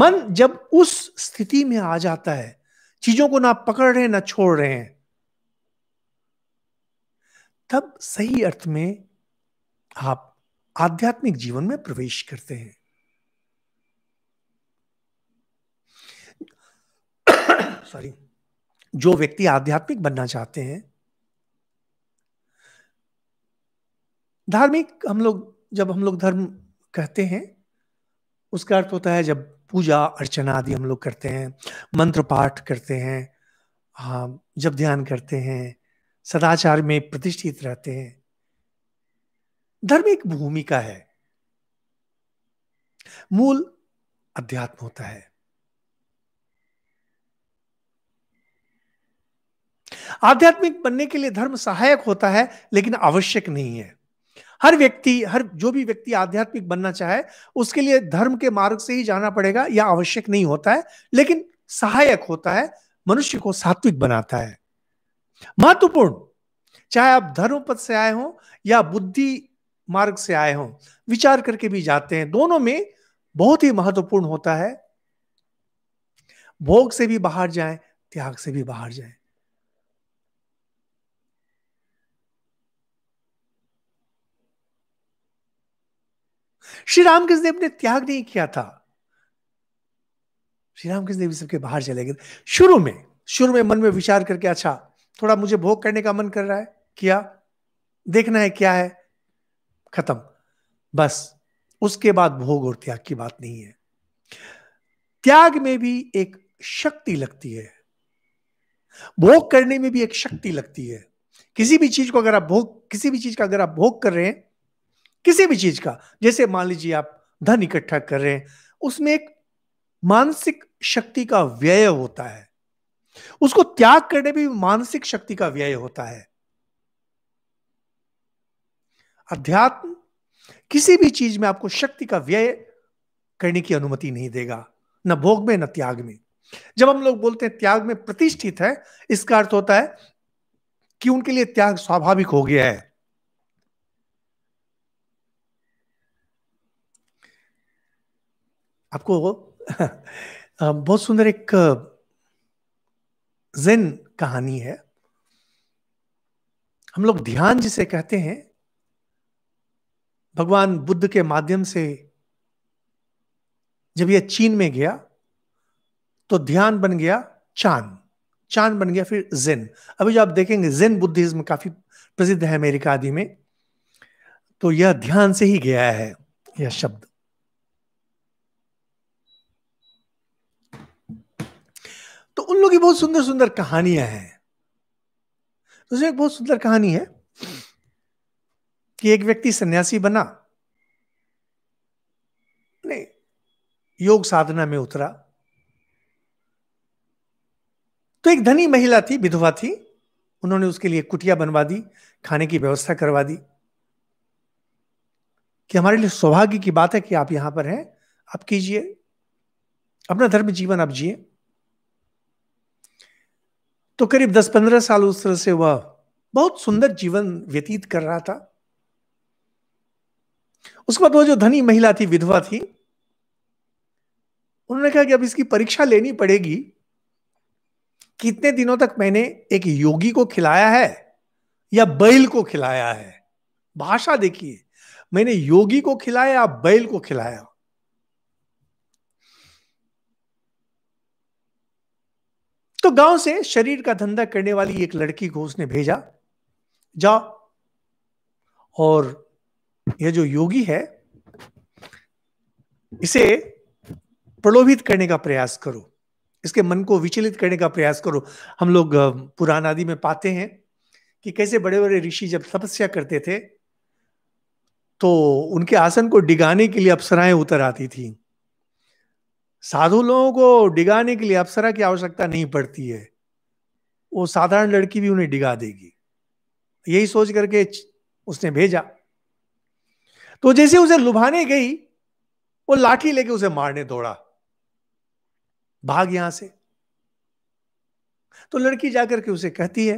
मन जब उस स्थिति में आ जाता है चीजों को ना पकड़ रहे हैं ना छोड़ रहे हैं तब सही अर्थ में आप आध्यात्मिक जीवन में प्रवेश करते हैं सॉरी जो व्यक्ति आध्यात्मिक बनना चाहते हैं धार्मिक हम लोग जब हम लोग धर्म कहते हैं उसका अर्थ होता है जब पूजा अर्चना आदि हम लोग करते हैं मंत्र पाठ करते हैं हाँ, जब ध्यान करते हैं सदाचार में प्रतिष्ठित रहते हैं धर्म एक भूमिका है मूल अध्यात्म होता है आध्यात्मिक बनने के लिए धर्म सहायक होता है लेकिन आवश्यक नहीं है हर व्यक्ति हर जो भी व्यक्ति आध्यात्मिक बनना चाहे उसके लिए धर्म के मार्ग से ही जाना पड़ेगा यह आवश्यक नहीं होता है लेकिन सहायक होता है मनुष्य को सात्विक बनाता है महत्वपूर्ण चाहे आप धर्म पद से आए हो या बुद्धि मार्ग से आए हो विचार करके भी जाते हैं दोनों में बहुत ही महत्वपूर्ण होता है भोग से भी बाहर जाए त्याग से भी बाहर जाए श्री रामकृष्ण देव ने त्याग नहीं किया था श्री रामकृष्ण देव सबके बाहर चले गए शुरू में शुरू में मन में विचार करके अच्छा थोड़ा मुझे भोग करने का मन कर रहा है किया देखना है क्या है खत्म बस उसके बाद भोग और त्याग की बात नहीं है त्याग में भी एक शक्ति लगती है भोग करने में भी एक शक्ति लगती है किसी भी चीज को अगर आप भोग किसी भी चीज का अगर आप भोग कर रहे हैं किसी भी चीज का जैसे मान लीजिए आप धन इकट्ठा कर रहे हैं उसमें एक मानसिक शक्ति का व्यय होता है उसको त्याग करने भी मानसिक शक्ति का व्यय होता है अध्यात्म किसी भी चीज में आपको शक्ति का व्यय करने की अनुमति नहीं देगा न भोग में न त्याग में जब हम लोग बोलते हैं त्याग में प्रतिष्ठित है इसका अर्थ होता है कि उनके लिए त्याग स्वाभाविक हो गया है आपको बहुत सुंदर एक जिन कहानी है हम लोग ध्यान जिसे कहते हैं भगवान बुद्ध के माध्यम से जब यह चीन में गया तो ध्यान बन गया चांद चांद बन गया फिर जेन अभी जो आप देखेंगे जेन बुद्धिज्म काफी प्रसिद्ध है अमेरिका आदि में तो यह ध्यान से ही गया है यह शब्द उन लोग की बहुत सुंदर सुंदर कहानियां हैं उसमें एक बहुत सुंदर कहानी है कि एक व्यक्ति सन्यासी बना नहीं योग साधना में उतरा तो एक धनी महिला थी विधवा थी उन्होंने उसके लिए कुटिया बनवा दी खाने की व्यवस्था करवा दी कि हमारे लिए सौभाग्य की बात है कि आप यहां पर हैं आप कीजिए अपना धर्म जीवन आप जिए तो करीब 10-15 साल उस तरह से वह बहुत सुंदर जीवन व्यतीत कर रहा था उसके बाद वह जो धनी महिला थी विधवा थी उन्होंने कहा कि अब इसकी परीक्षा लेनी पड़ेगी कितने दिनों तक मैंने एक योगी को खिलाया है या बैल को खिलाया है भाषा देखिए मैंने योगी को खिलाया बैल को खिलाया तो गांव से शरीर का धंधा करने वाली एक लड़की को उसने भेजा जा और यह जो योगी है इसे प्रलोभित करने का प्रयास करो इसके मन को विचलित करने का प्रयास करो हम लोग पुराण आदि में पाते हैं कि कैसे बड़े बड़े ऋषि जब तपस्या करते थे तो उनके आसन को डिगाने के लिए अप्सराएं उतर आती थी साधु लोगों को डिगाने के लिए अप्सरा की आवश्यकता नहीं पड़ती है वो साधारण लड़की भी उन्हें डिगा देगी यही सोच करके उसने भेजा तो जैसे उसे लुभाने गई वो लाठी लेके उसे मारने दौड़ा भाग यहां से तो लड़की जाकर के उसे कहती है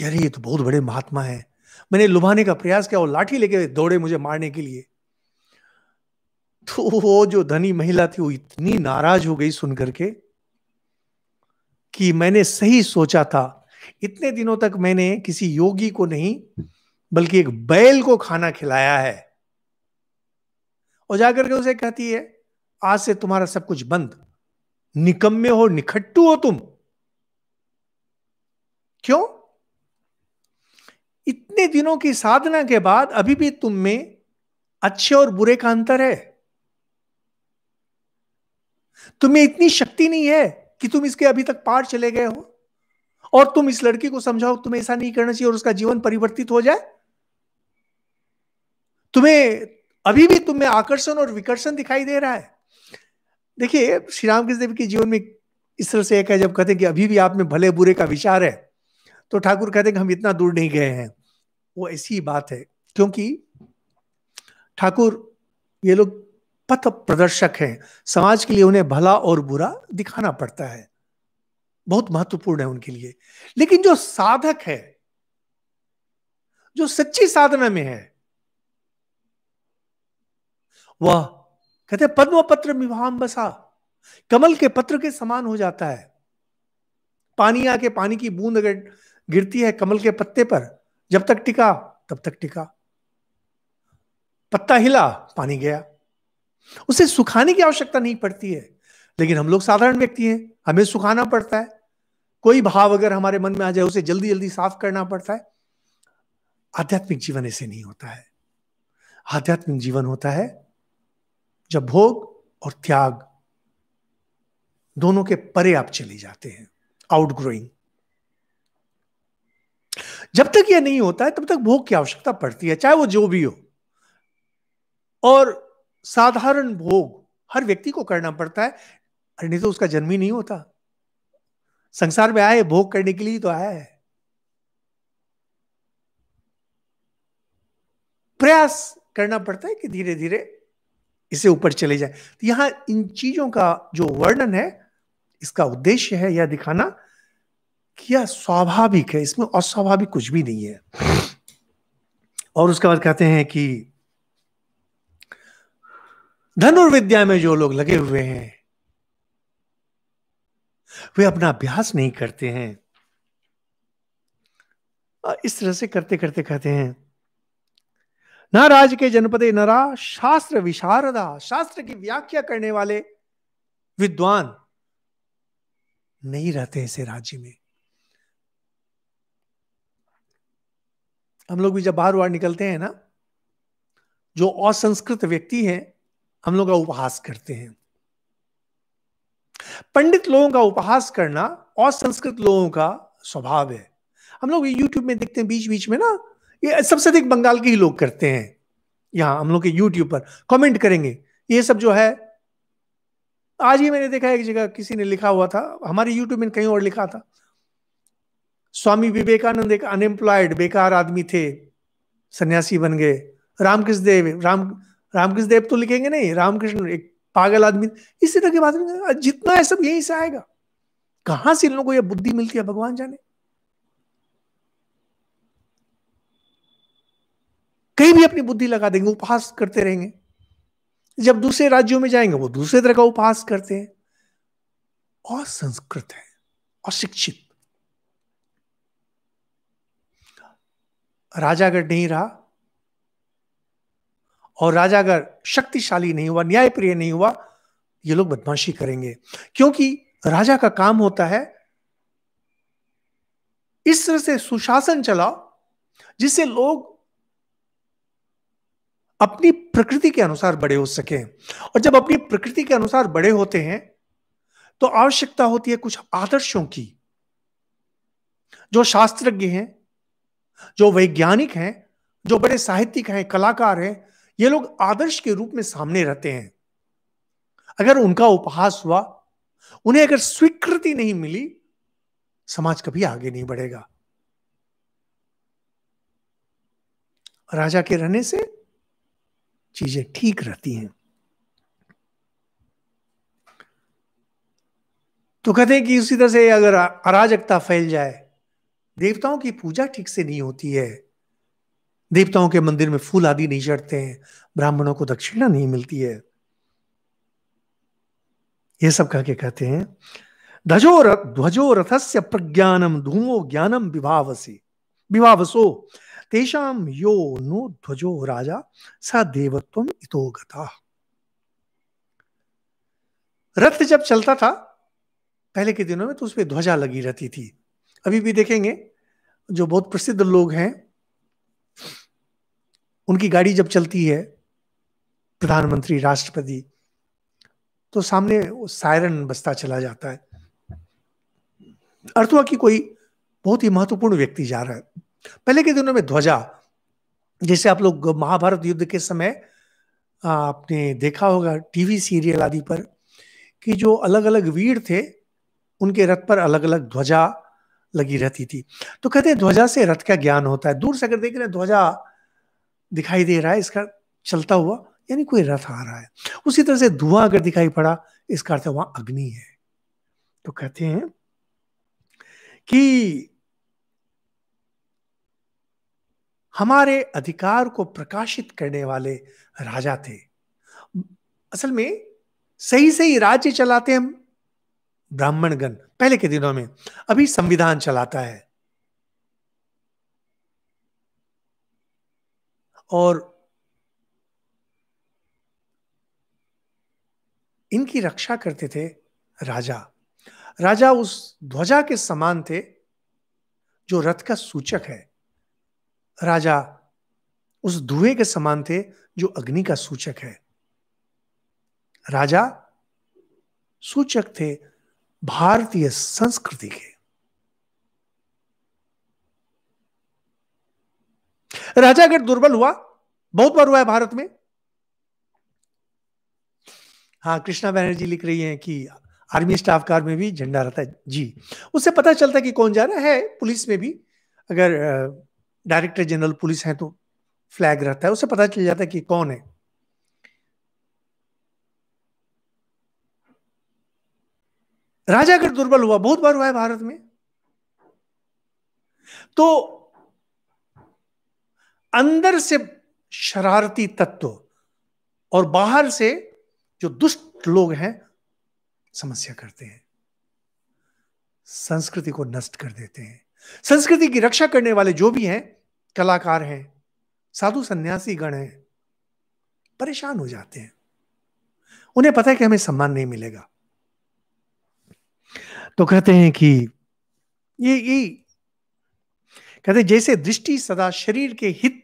यार ये तो बहुत बड़े महात्मा है मैंने लुभाने का प्रयास किया वो लाठी लेके दौड़े मुझे मारने के लिए तो वो जो धनी महिला थी वो इतनी नाराज हो गई सुनकर के कि मैंने सही सोचा था इतने दिनों तक मैंने किसी योगी को नहीं बल्कि एक बैल को खाना खिलाया है और जाकर के उसे कहती है आज से तुम्हारा सब कुछ बंद निकम्मे हो निखट्टू हो तुम क्यों इतने दिनों की साधना के बाद अभी भी तुम में अच्छे और बुरे का अंतर है तुम्हें इतनी शक्ति नहीं है कि तुम इसके अभी तक पार चले गए हो और तुम इस लड़की को समझाओ तुम्हें ऐसा नहीं करना चाहिए और उसका जीवन परिवर्तित हो जाए तुम्हें अभी भी तुम्हें आकर्षण और विकर्षण दिखाई दे रहा है देखिए श्री रामकृष्ण देव के जीवन में इस तरह से एक है जब कहते हैं कि अभी भी आप में भले बुरे का विचार है तो ठाकुर कहते हैं कि हम इतना दूर नहीं गए हैं वो ऐसी बात है क्योंकि ठाकुर ये लोग पथ प्रदर्शक हैं समाज के लिए उन्हें भला और बुरा दिखाना पड़ता है बहुत महत्वपूर्ण है उनके लिए लेकिन जो साधक है जो सच्ची साधना में है वह कहते पद्म पत्र विवाह बसा कमल के पत्र के समान हो जाता है पानी आके पानी की बूंद अगर गिरती है कमल के पत्ते पर जब तक टिका तब तक टिका पत्ता हिला पानी गया उसे सुखाने की आवश्यकता नहीं पड़ती है लेकिन हम लोग साधारण व्यक्ति हैं हमें सुखाना पड़ता है कोई भाव अगर हमारे मन में आ जाए उसे जल्दी जल्दी साफ करना पड़ता है आध्यात्मिक जीवन ऐसे नहीं होता है आध्यात्मिक जीवन होता है जब भोग और त्याग दोनों के परे आप चले जाते हैं आउटग्रोइंग जब तक यह नहीं होता है तब तक भोग की आवश्यकता पड़ती है चाहे वो जो भी हो और साधारण भोग हर व्यक्ति को करना पड़ता है अरे नहीं तो उसका जन्म ही नहीं होता संसार में आए भोग करने के लिए तो आया है प्रयास करना पड़ता है कि धीरे धीरे इसे ऊपर चले जाए तो यहां इन चीजों का जो वर्णन है इसका उद्देश्य है यह दिखाना कि यह स्वाभाविक है इसमें अस्वाभाविक कुछ भी नहीं है और उसके बाद कहते हैं कि धनुर्विद्या में जो लोग लगे हुए हैं वे अपना अभ्यास नहीं करते हैं और इस तरह से करते करते कहते हैं न राज के जनपदे नरा शास्त्र विशारदा शास्त्र की व्याख्या करने वाले विद्वान नहीं रहते ऐसे राज्य में हम लोग भी जब बाहर बाहर निकलते हैं ना जो असंस्कृत व्यक्ति है हम लोग का उपहास करते हैं पंडित लोगों का उपहास करना और संस्कृत लोगों का स्वभाव है हम लोग यूट्यूब में देखते हैं बीच बीच में ना ये सबसे अधिक बंगाल के ही लोग करते हैं यहां हम लोग के यूट्यूब पर कमेंट करेंगे ये सब जो है आज ही मैंने देखा एक जगह किसी ने लिखा हुआ था हमारे यूट्यूब में कहीं और लिखा था स्वामी विवेकानंद एक अनएम्प्लॉयड बेकार आदमी थे सन्यासी बन गए रामकृष्ण देव राम रामकृष्ण देव तो लिखेंगे नहीं रामकृष्ण एक पागल आदमी इस तरह की बात जितना है सब यहीं से आएगा कहां से इन लोगों को यह बुद्धि मिलती है भगवान जाने कहीं भी अपनी बुद्धि लगा देंगे उपहास करते रहेंगे जब दूसरे राज्यों में जाएंगे वो दूसरे तरह का उपहास करते हैं और संस्कृत है और शिक्षित राजा अगर नहीं रहा और राजा अगर शक्तिशाली नहीं हुआ न्यायप्रिय नहीं हुआ ये लोग बदमाशी करेंगे क्योंकि राजा का काम होता है इस तरह से सुशासन चलाओ जिससे लोग अपनी प्रकृति के अनुसार बड़े हो सके और जब अपनी प्रकृति के अनुसार बड़े होते हैं तो आवश्यकता होती है कुछ आदर्शों की जो शास्त्रज्ञ हैं जो वैज्ञानिक हैं जो बड़े साहित्यिक हैं कलाकार हैं ये लोग आदर्श के रूप में सामने रहते हैं अगर उनका उपहास हुआ उन्हें अगर स्वीकृति नहीं मिली समाज कभी आगे नहीं बढ़ेगा राजा के रहने से चीजें ठीक रहती हैं तो कहते हैं कि उसी तरह से अगर अराजकता फैल जाए देवताओं की पूजा ठीक से नहीं होती है देवताओं के मंदिर में फूल आदि नहीं चढ़ते हैं ब्राह्मणों को दक्षिणा नहीं मिलती है ये सब कह के कहते हैं ध्वजो रथ ध्वजो रथस्य प्रज्ञानम धूमो ज्ञानम विभावसी विभावसो तेषाम यो नो ध्वजो राजा स देवत्व इतो गता रथ जब चलता था पहले के दिनों में तो उसमें ध्वजा लगी रहती थी अभी भी देखेंगे जो बहुत प्रसिद्ध लोग हैं उनकी गाड़ी जब चलती है प्रधानमंत्री राष्ट्रपति तो सामने सायरन बस्ता चला जाता है अर्थ हुआ कि कोई बहुत ही महत्वपूर्ण व्यक्ति जा रहा है पहले के दिनों में ध्वजा जैसे आप लोग महाभारत युद्ध के समय आपने देखा होगा टीवी सीरियल आदि पर कि जो अलग अलग वीर थे उनके रथ पर अलग अलग ध्वजा लगी रहती थी तो कहते हैं ध्वजा से रथ का ज्ञान होता है दूर से अगर देख रहे हैं ध्वजा दिखाई दे रहा है इसका चलता हुआ यानी कोई रथ आ रहा है उसी तरह से धुआं अगर दिखाई पड़ा इसका अर्थ वहां अग्नि है तो कहते हैं कि हमारे अधिकार को प्रकाशित करने वाले राजा थे असल में सही सही राज्य चलाते हम ब्राह्मणगण पहले के दिनों में अभी संविधान चलाता है और इनकी रक्षा करते थे राजा राजा उस ध्वजा के समान थे जो रथ का सूचक है राजा उस धुएं के समान थे जो अग्नि का सूचक है राजा सूचक थे भारतीय संस्कृति के राजागढ़ दुर्बल हुआ बहुत बार हुआ है भारत में हाँ कृष्णा बैनर्जी लिख रही हैं कि आर्मी स्टाफ कार में भी झंडा रहता है जी उससे पता चलता है कि कौन जा रहा है पुलिस में भी अगर डायरेक्टर जनरल पुलिस है तो फ्लैग रहता है उससे पता चल जाता है कि कौन है राजागढ़ दुर्बल हुआ बहुत बार हुआ है भारत में तो अंदर से शरारती तत्व और बाहर से जो दुष्ट लोग हैं समस्या करते हैं संस्कृति को नष्ट कर देते हैं संस्कृति की रक्षा करने वाले जो भी हैं कलाकार हैं साधु सन्यासी गण हैं परेशान हो जाते हैं उन्हें पता है कि हमें सम्मान नहीं मिलेगा तो कहते हैं कि ये ये कहते हैं जैसे दृष्टि सदा शरीर के हित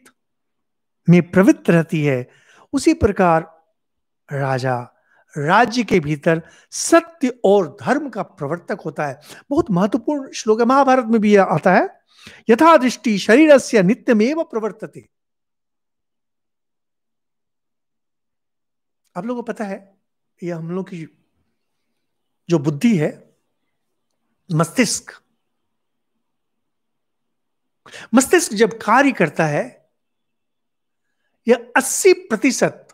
में प्रवृत्त रहती है उसी प्रकार राजा राज्य के भीतर सत्य और धर्म का प्रवर्तक होता है बहुत महत्वपूर्ण श्लोक है महाभारत में भी आता है यथा दृष्टि शरीर से नित्यमेव प्रवर्तते आप लोगों को पता है यह हम लोग की जो बुद्धि है मस्तिष्क मस्तिष्क जब कार्य करता है यह 80 प्रतिशत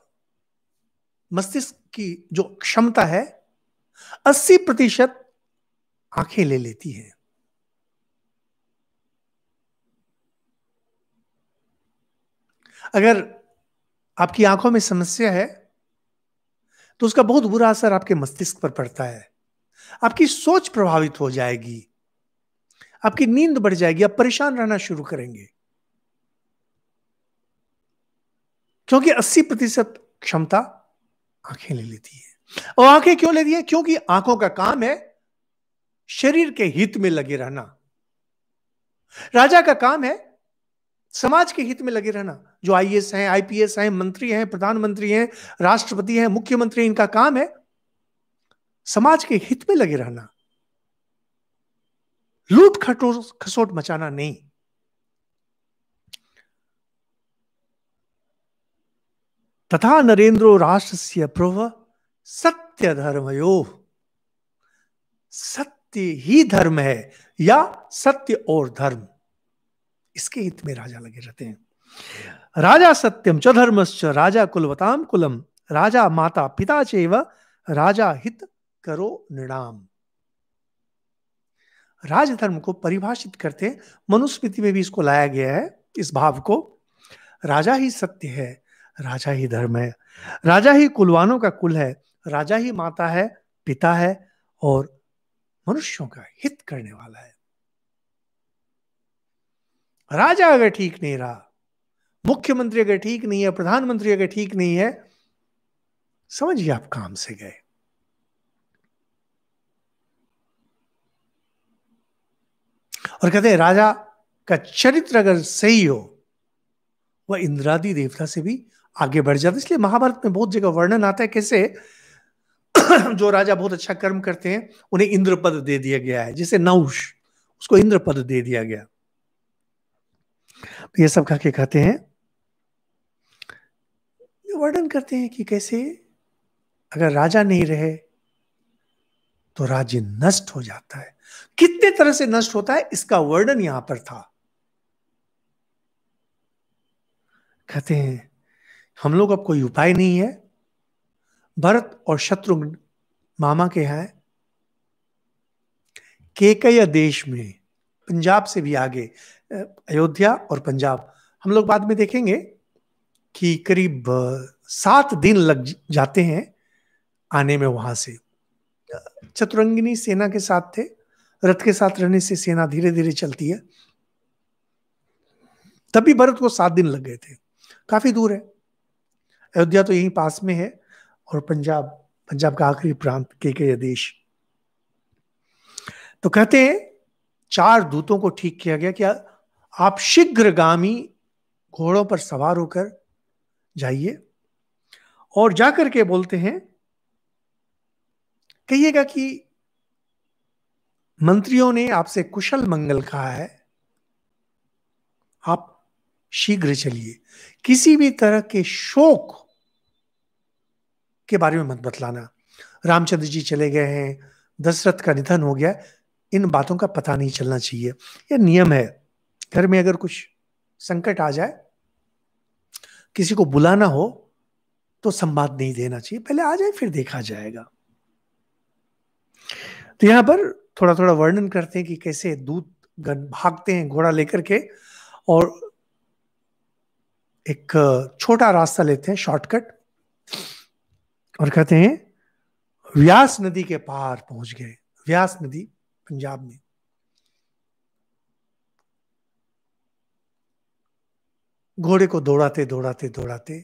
मस्तिष्क की जो क्षमता है 80 प्रतिशत आंखें ले लेती है अगर आपकी आंखों में समस्या है तो उसका बहुत बुरा असर आपके मस्तिष्क पर पड़ता है आपकी सोच प्रभावित हो जाएगी आपकी नींद बढ़ जाएगी आप परेशान रहना शुरू करेंगे क्योंकि 80 प्रतिशत क्षमता आंखें ले लेती है और आंखें क्यों लेती है क्योंकि आंखों का काम है शरीर के हित में लगे रहना राजा का काम है समाज के हित में लगे रहना जो आई एस हैं आईपीएस हैं मंत्री हैं प्रधानमंत्री हैं राष्ट्रपति हैं मुख्यमंत्री इनका काम है समाज के हित में लगे रहना लूट खटोर खसोट मचाना नहीं तथा राष्ट्र से प्रभ सत्य धर्म यो सत्य ही धर्म है या सत्य और धर्म इसके हित में राजा लगे रहते हैं राजा सत्यम च धर्मश्च राजा कुलवताम कुलम राजा माता पिता चेव राजा हित करो निणाम राजधर्म को परिभाषित करते मनुस्मृति में भी इसको लाया गया है इस भाव को राजा ही सत्य है राजा ही धर्म है राजा ही कुलवानों का कुल है राजा ही माता है पिता है और मनुष्यों का हित करने वाला है राजा अगर ठीक नहीं रहा मुख्यमंत्री अगर ठीक नहीं है प्रधानमंत्री अगर ठीक नहीं है समझिए आप काम से गए और कहते हैं राजा का चरित्र अगर सही हो वह इंद्रादी देवता से भी आगे बढ़ जाते इसलिए महाभारत में बहुत जगह वर्णन आता है कैसे जो राजा बहुत अच्छा कर्म करते हैं उन्हें इंद्र पद दे दिया गया है जैसे नौश उसको इंद्र पद दे दिया गया तो ये सब खा के खाते हैं वर्णन करते हैं कि कैसे अगर राजा नहीं रहे तो राज्य नष्ट हो जाता है कितने तरह से नष्ट होता है इसका वर्णन यहां पर था कहते हैं हम लोग अब कोई उपाय नहीं है भरत और शत्रुघ्न मामा के हैं केकय देश में पंजाब से भी आगे अयोध्या और पंजाब हम लोग बाद में देखेंगे कि करीब सात दिन लग जाते हैं आने में वहां से चतुरंगिनी सेना के साथ थे रथ के साथ रहने से सेना धीरे धीरे चलती है तभी भरत को सात दिन लग गए थे काफी दूर है अयोध्या तो यहीं पास में है और पंजाब पंजाब का आखिरी प्रांत के के देश तो कहते हैं चार दूतों को ठीक किया गया कि आप शीघ्रगामी घोड़ों पर सवार होकर जाइए और जाकर के बोलते हैं कहिएगा कि मंत्रियों ने आपसे कुशल मंगल कहा है आप शीघ्र चलिए किसी भी तरह के शोक के बारे में मत बतलाना रामचंद्र जी चले गए हैं दशरथ का निधन हो गया इन बातों का पता नहीं चलना चाहिए यह नियम है घर में अगर कुछ संकट आ जाए किसी को बुलाना हो तो संवाद नहीं देना चाहिए पहले आ जाए फिर देखा जाएगा तो यहां पर थोड़ा थोड़ा वर्णन करते हैं कि कैसे दूत गण भागते हैं घोड़ा लेकर के और एक छोटा रास्ता लेते हैं शॉर्टकट और कहते हैं व्यास नदी के पार पहुंच गए व्यास नदी पंजाब में घोड़े को दौड़ाते दौड़ाते दौड़ाते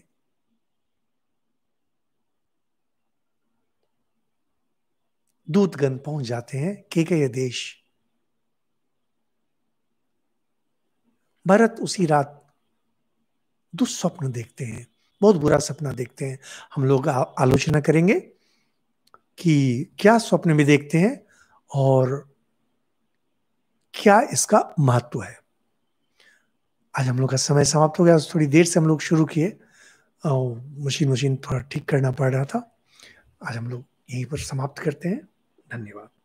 दूतगण पहुंच जाते हैं के के ये देश भरत उसी रात दुस्वप्न देखते हैं बहुत बुरा सपना देखते हैं हम लोग आलोचना करेंगे कि क्या स्वप्न में देखते हैं और क्या इसका महत्व है आज हम लोग का समय समाप्त हो गया थोड़ी देर से हम लोग शुरू किए मशीन मशीन थोड़ा ठीक करना पड़ रहा था आज हम लोग यहीं पर समाप्त करते हैं धन्यवाद